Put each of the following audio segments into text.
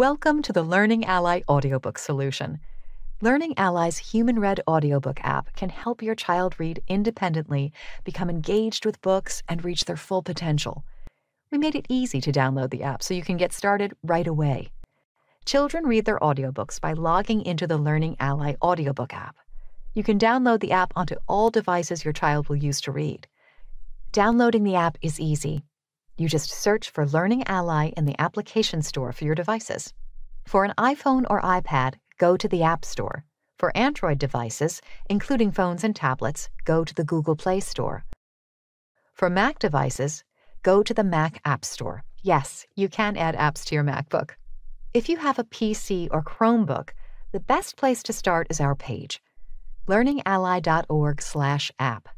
Welcome to the Learning Ally audiobook solution. Learning Ally's Human Read audiobook app can help your child read independently, become engaged with books, and reach their full potential. We made it easy to download the app so you can get started right away. Children read their audiobooks by logging into the Learning Ally audiobook app. You can download the app onto all devices your child will use to read. Downloading the app is easy. You just search for Learning Ally in the application store for your devices. For an iPhone or iPad, go to the App Store. For Android devices, including phones and tablets, go to the Google Play Store. For Mac devices, go to the Mac App Store. Yes, you can add apps to your MacBook. If you have a PC or Chromebook, the best place to start is our page, learningally.org/app.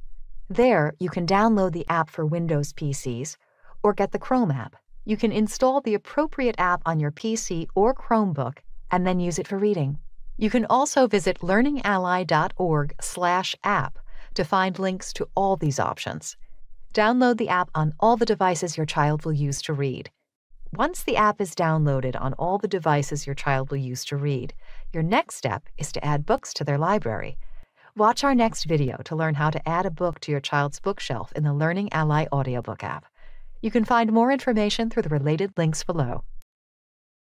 There, you can download the app for Windows PCs, or get the Chrome app. You can install the appropriate app on your PC or Chromebook and then use it for reading. You can also visit learningally.org/app to find links to all these options. Download the app on all the devices your child will use to read. Once the app is downloaded on all the devices your child will use to read, your next step is to add books to their library. Watch our next video to learn how to add a book to your child's bookshelf in the Learning Ally audiobook app. You can find more information through the related links below.